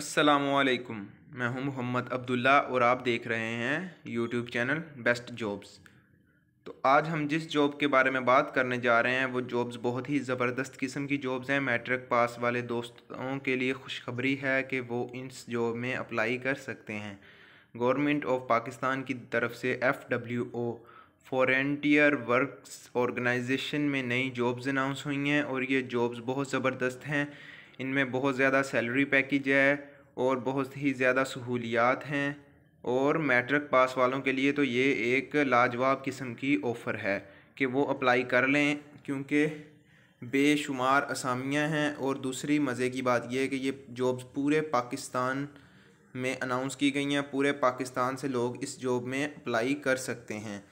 असलकुम मैं हूं मोहम्मद अब्दुल्ला और आप देख रहे हैं यूट्यूब चैनल बेस्ट जॉब्स तो आज हम जिस जॉब के बारे में बात करने जा रहे हैं वो जॉब्स बहुत ही ज़बरदस्त किस्म की जॉब्स हैं मैट्रिक पास वाले दोस्तों के लिए खुशखबरी है कि वो इस जॉब में अप्लाई कर सकते हैं गवर्नमेंट ऑफ पाकिस्तान की तरफ से F W O frontier works organization में नई जॉब्स अनाउंस हुई हैं और ये जॉब्स बहुत ज़बरदस्त हैं इनमें बहुत ज़्यादा सैलरी पैकेज है और बहुत ही ज़्यादा सहूलियात हैं और मैट्रिक पास वालों के लिए तो ये एक लाजवाब किस्म की ऑफ़र है कि वो अप्लाई कर लें क्योंकि बेशुमार असामियाँ हैं और दूसरी मज़े की बात यह है कि ये जॉब्स पूरे पाकिस्तान में अनाउंस की गई हैं पूरे पाकिस्तान से लोग इस जॉब में अप्लाई कर सकते हैं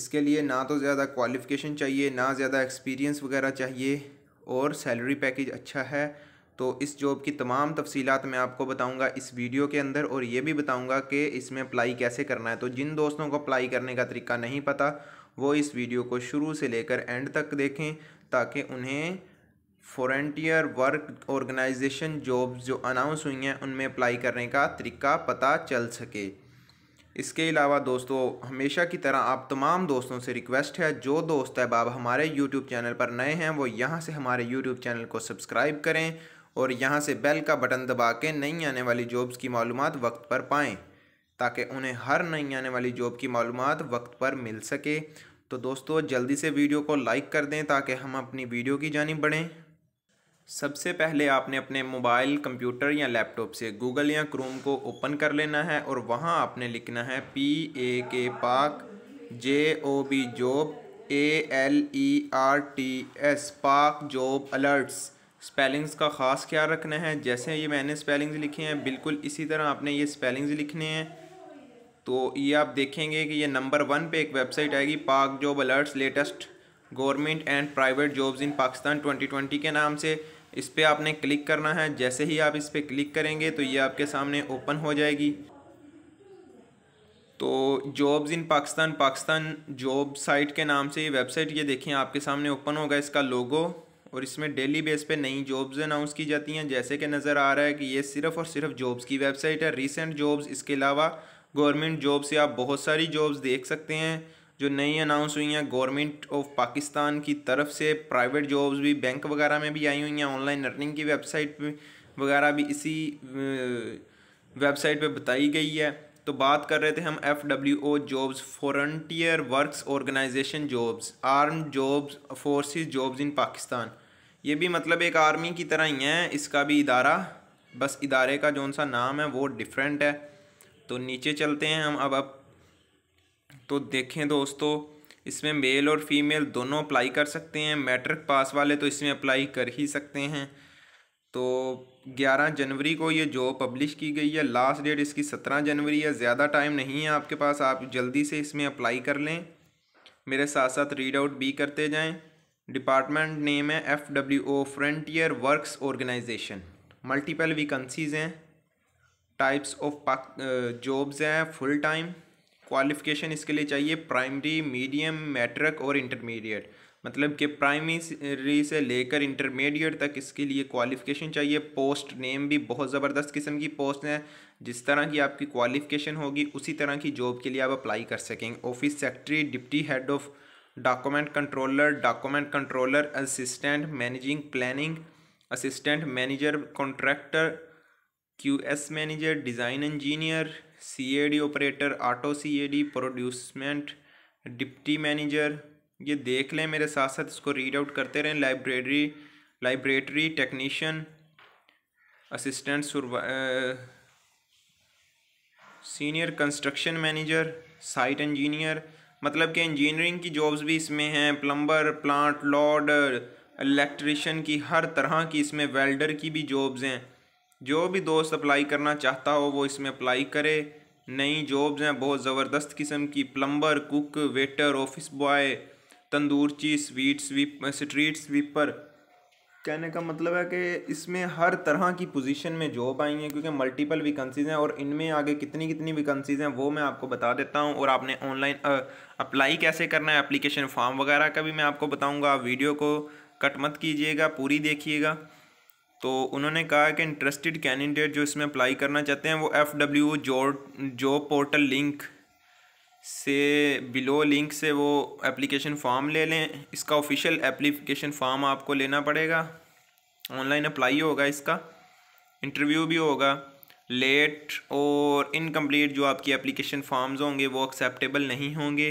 इसके लिए ना तो ज़्यादा क्वालिफ़िकेशन चाहिए ना ज़्यादा एक्सपीरियंस वगैरह चाहिए और सैलरी पैकेज अच्छा है तो इस जॉब की तमाम तफसीत मैं आपको बताऊंगा इस वीडियो के अंदर और ये भी बताऊंगा कि इसमें अप्लाई कैसे करना है तो जिन दोस्तों को अप्लाई करने का तरीका नहीं पता वो इस वीडियो को शुरू से लेकर एंड तक देखें ताकि उन्हें फॉरेंटियर वर्क ऑर्गेनाइजेशन जॉब जो अनाउंस हुई हैं उनमें अप्लाई करने का तरीका पता चल सके इसके अलावा दोस्तों हमेशा की तरह आप तमाम दोस्तों से रिक्वेस्ट है जो दोस्त है बाब हमारे यूट्यूब चैनल पर नए हैं वो यहाँ से हमारे यूट्यूब चैनल को सब्सक्राइब करें और यहाँ से बेल का बटन दबा के नई आने वाली जॉब्स की मालूम वक्त पर पाएँ ताकि उन्हें हर नई आने वाली जॉब की मालूम वक्त पर मिल सके तो दोस्तों जल्दी से वीडियो को लाइक कर दें ताकि हम अपनी वीडियो की जानब बढ़ें सबसे पहले आपने अपने मोबाइल कंप्यूटर या लैपटॉप से गूगल या क्रोम को ओपन कर लेना है और वहाँ आपने लिखना है P A K Pak J O B job A L E R T S Pak job alerts spellings का ख़ास ख्याल रखना है जैसे ये मैंने स्पेलिंग्स लिखे हैं बिल्कुल इसी तरह आपने ये स्पेलिंग्स लिखने हैं तो ये आप देखेंगे कि ये नंबर वन पे एक वेबसाइट आएगी Pak job alerts latest government and private jobs in Pakistan 2020 के नाम से इस पर आपने क्लिक करना है जैसे ही आप इस पर क्लिक करेंगे तो ये आपके सामने ओपन हो जाएगी तो jobs in Pakistan Pakistan job site के नाम से ये वेबसाइट ये देखें आपके सामने ओपन होगा इसका लोगो और इसमें डेली बेस पे नई जॉब्स अनाउंस की जाती हैं जैसे कि नज़र आ रहा है कि ये सिर्फ और सिर्फ जॉब्स की वेबसाइट है रिसेंट जॉब्स इसके अलावा गवर्नमेंट जॉब से आप बहुत सारी जॉब्स देख सकते हैं जो नई अनाउंस हुई हैं गवर्नमेंट ऑफ पाकिस्तान की तरफ से प्राइवेट जॉब्स भी बैंक वगैरह में भी आई हुई हैं ऑनलाइन अर्निंग की वेबसाइट वगैरह भी इसी वेबसाइट पर बताई गई है तो बात कर रहे थे हम F W O jobs frontier works organization jobs arm jobs forces jobs in Pakistan ये भी मतलब एक आर्मी की तरह ही है इसका भी इदारा बस इदारे का जौन सा नाम है वो डिफरेंट है तो नीचे चलते हैं हम अब अब तो देखें दोस्तों इसमें मेल और फीमेल दोनों अप्लाई कर सकते हैं मैट्रिक पास वाले तो इसमें अप्लाई कर ही सकते हैं तो 11 जनवरी को ये जॉब पब्लिश की गई है लास्ट डेट इसकी 17 जनवरी है ज़्यादा टाइम नहीं है आपके पास आप जल्दी से इसमें अप्लाई कर लें मेरे साथ साथ रीड आउट भी करते जाएं डिपार्टमेंट नेम है F W O frontier works organization multiple vacancies हैं टाइप्स ऑफ जॉब्स हैं फुल टाइम क्वालिफिकेशन इसके लिए चाहिए प्राइमरी मीडियम मैट्रिक और इंटरमीडिएट मतलब कि प्राइमरी से लेकर इंटरमीडिएट तक इसके लिए क्वालिफिकेशन चाहिए पोस्ट नेम भी बहुत ज़बरदस्त किस्म की पोस्ट है जिस तरह की आपकी क्वालिफिकेशन होगी उसी तरह की जॉब के लिए आप अप्लाई कर सकेंगे office secretary deputy head of document controller document controller assistant managing planning assistant manager contractor Q S manager design engineer C A D operator auto C A D procurement deputy manager ये देख लें मेरे साथ साथ इसको read out करते रहें library laboratory technician assistant senior construction manager site engineer मतलब कि इंजीनियरिंग की जॉब्स भी इसमें हैं प्लम्बर प्लांट लॉर्ड इलेक्ट्रिशन की हर तरह की इसमें वेल्डर की भी जॉब्स हैं जो भी दोस्त अप्लाई करना चाहता हो वो इसमें अप्लाई करे नई जॉब्स हैं बहुत ज़बरदस्त किस्म की plumber cook waiter office boy तंदूरची स्वीट स्वीप स्ट्रीट स्वीपर कहने का मतलब है कि इसमें हर तरह की पोजीशन में जॉब आई हैं क्योंकि मल्टीपल वैकेंसीज़ हैं और इनमें आगे कितनी कितनी वैकेंसीज़ हैं वो मैं आपको बता देता हूं और आपने ऑनलाइन अप्लाई कैसे करना है एप्लीकेशन फॉर्म वगैरह का भी मैं आपको बताऊंगा वीडियो को कट मत कीजिएगा पूरी देखिएगा तो उन्होंने कहा कि इंटरेस्टेड कैंडिडेट जो इसमें अप्लाई करना चाहते हैं वो F W job portal link से बिलो लिंक से वो एप्लीकेशन फ़ाम ले लें इसका ऑफिशियल एप्लीकेशन फ़ाम आपको लेना पड़ेगा ऑनलाइन अप्लाई होगा इसका इंटरव्यू भी होगा लेट और इनकम्प्लीट जो आपकी एप्लीकेशन फॉर्म्स होंगे वो एक्सेप्टेबल नहीं होंगे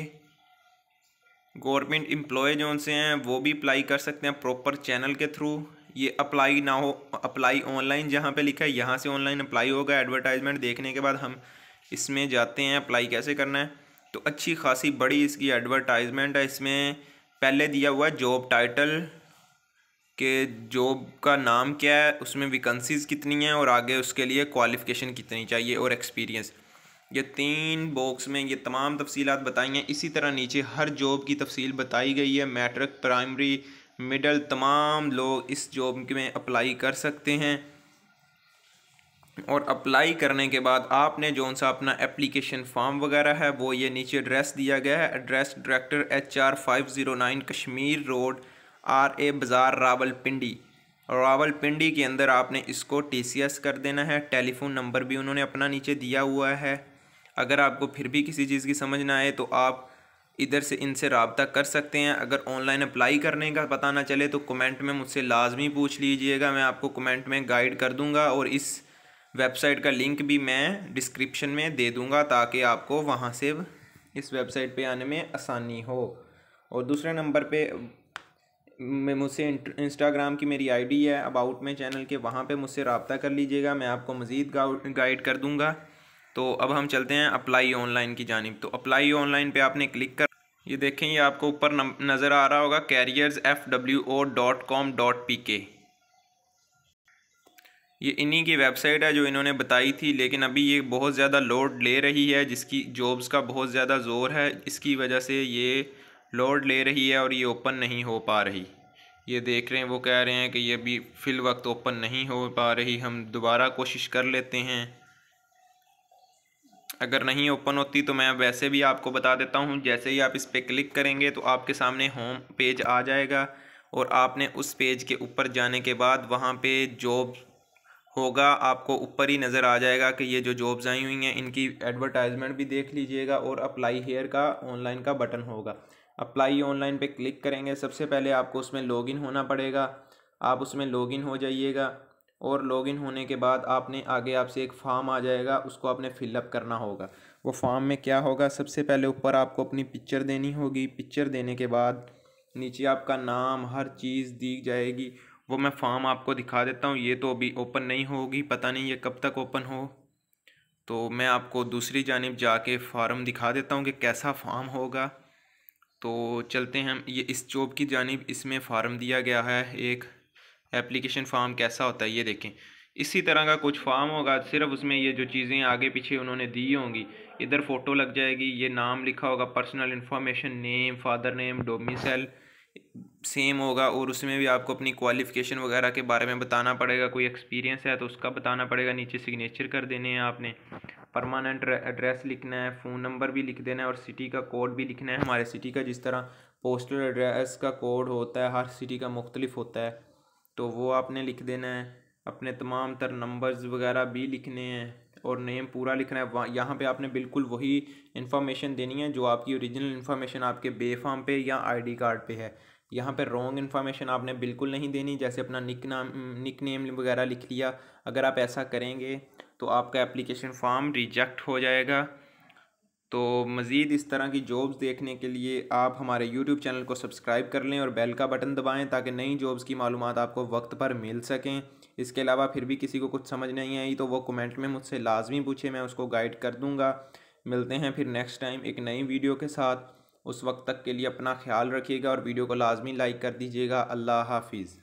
गवर्नमेंट एम्प्लॉय जो उनसे हैं वो भी अप्लाई कर सकते हैं प्रॉपर चैनल के थ्रू ये अप्लाई ना हो अप्लाई ऑनलाइन जहाँ पे लिखा है यहाँ से ऑनलाइन अप्लाई होगा एडवर्टाइजमेंट देखने के बाद हम इसमें जाते हैं अप्लाई कैसे करना है तो अच्छी खासी बड़ी इसकी एडवर्टाइजमेंट है इसमें पहले दिया हुआ है जॉब टाइटल के जॉब का नाम क्या है उसमें वैकेंसीज़ कितनी हैं और आगे उसके लिए क्वालिफ़िकेशन कितनी चाहिए और एक्सपीरियंस ये तीन बॉक्स में ये तमाम तफसीत बताई हैं इसी तरह नीचे हर जॉब की तफसील बताई गई है मैट्रिक प्राइमरी मिडल तमाम लोग इस जॉब में अप्लाई कर सकते हैं और अप्लाई करने के बाद आपने जो सा अपना एप्लीकेशन फॉर्म वगैरह है वो ये नीचे एड्रेस दिया गया है address director H R five zero nine Kashmir road R A Bazaar Rawalpindi Rawalpindi के अंदर आपने इसको टी सी एस कर देना है टेलीफोन नंबर भी उन्होंने अपना नीचे दिया हुआ है अगर आपको फिर भी किसी चीज़ की समझ ना आए तो आप इधर से इनसे रबता कर सकते हैं अगर ऑनलाइन अप्लाई करने का पता ना चले तो कमेंट में मुझसे लाजमी पूछ लीजिएगा मैं आपको कमेंट में गाइड कर दूंगा और इस वेबसाइट का लिंक भी मैं डिस्क्रिप्शन में दे दूँगा ताकि आपको वहाँ से इस वेबसाइट पे आने में आसानी हो और दूसरे नंबर पे मैं मुझसे इंस्टाग्राम की मेरी आईडी है अबाउट में चैनल के वहाँ पे मुझसे रबता कर लीजिएगा मैं आपको मज़ीद गाइड कर दूँगा तो अब हम चलते हैं अप्लाई ऑनलाइन की जानब तो अप्लाई ऑनलाइन पर आपने क्लिक कर ये देखें ये आपको ऊपर नज़र आ रहा होगा careers F W O dot com dot P K ये इन्हीं की वेबसाइट है जो इन्होंने बताई थी लेकिन अभी ये बहुत ज़्यादा लोड ले रही है जिसकी जॉब्स का बहुत ज़्यादा ज़ोर है इसकी वजह से ये लोड ले रही है और ये ओपन नहीं हो पा रही ये देख रहे हैं वो कह रहे हैं कि ये अभी फ़िल वक्त ओपन नहीं हो पा रही हम दोबारा कोशिश कर लेते हैं अगर नहीं ओपन होती तो मैं वैसे भी आपको बता देता हूँ जैसे ही आप इस पर क्लिक करेंगे तो आपके सामने होम पेज आ जाएगा और आपने उस पेज के ऊपर जाने के बाद वहाँ पे जॉब होगा आपको ऊपर ही नज़र आ जाएगा कि ये जो जॉब्स आई हुई हैं इनकी एडवर्टाइजमेंट भी देख लीजिएगा और अप्लाई हेयर का ऑनलाइन का बटन होगा अप्लाई ऑनलाइन पे क्लिक करेंगे सबसे पहले आपको उसमें लॉगिन होना पड़ेगा आप उसमें लॉगिन हो जाइएगा और लॉगिन होने के बाद आपने आगे आपसे एक फॉर्म आ जाएगा उसको आपने फिलअप करना होगा वो फॉर्म में क्या होगा सबसे पहले ऊपर आपको अपनी पिक्चर देनी होगी पिक्चर देने के बाद नीचे आपका नाम हर चीज़ दी जाएगी वो मैं फॉर्म आपको दिखा देता हूँ ये तो अभी ओपन नहीं होगी पता नहीं ये कब तक ओपन हो तो मैं आपको दूसरी जानब जाके फार्म दिखा देता हूँ कि कैसा फार्म होगा तो चलते हैं हम ये इस जॉब की जानब इसमें फार्म दिया गया है एक एप्लीकेशन फार्म कैसा होता है ये देखें इसी तरह का कुछ फॉर्म होगा सिर्फ उसमें ये जो चीज़ें आगे पीछे उन्होंने दी होंगी इधर फ़ोटो लग जाएगी ये नाम लिखा होगा personal information name father name domicile same होगा और उसमें भी आपको अपनी क्वालिफ़िकेशन वगैरह के बारे में बताना पड़ेगा कोई एक्सपीरियंस है तो उसका बताना पड़ेगा नीचे सिग्नेचर कर देने हैं आपने परमानेंट एड्रेस लिखना है फ़ोन नंबर भी लिख देना है और सिटी का कोड भी लिखना है हमारे सिटी का जिस तरह पोस्टल एड्रेस का कोड होता है हर सिटी का मुख्तलिफ होता है तो वो आपने लिख देना है अपने तमाम तर नंबर्स वगैरह भी लिखने हैं और नेम पूरा लिखना है यहाँ पे आपने बिल्कुल वही इन्फॉर्मेशन देनी है जो आपकी ओरिजिनल इन्फॉर्मेशन आपके बे फॉर्म पे या आईडी कार्ड पे है यहाँ पर रॉन्ग इन्फॉर्मेशन आपने बिल्कुल नहीं देनी जैसे अपना निक नाम निक नेम वगैरह लिख लिया अगर आप ऐसा करेंगे तो आपका एप्लीकेशन फॉर्म रिजेक्ट हो जाएगा तो मज़ीद इस तरह की जॉब्स देखने के लिए आप हमारे यूट्यूब चैनल को सब्सक्राइब कर लें और बेल का बटन दबाएं ताकि नई जॉब्स की मालूम आपको वक्त पर मिल सकें इसके अलावा फिर भी किसी को कुछ समझ नहीं आई तो वो कमेंट में मुझसे लाजमी पूछे मैं उसको गाइड कर दूँगा मिलते हैं फिर नेक्स्ट टाइम एक नई वीडियो के साथ उस वक्त तक के लिए अपना ख्याल रखिएगा और वीडियो को लाजमी लाइक कर दीजिएगा अल्लाह हाफिज़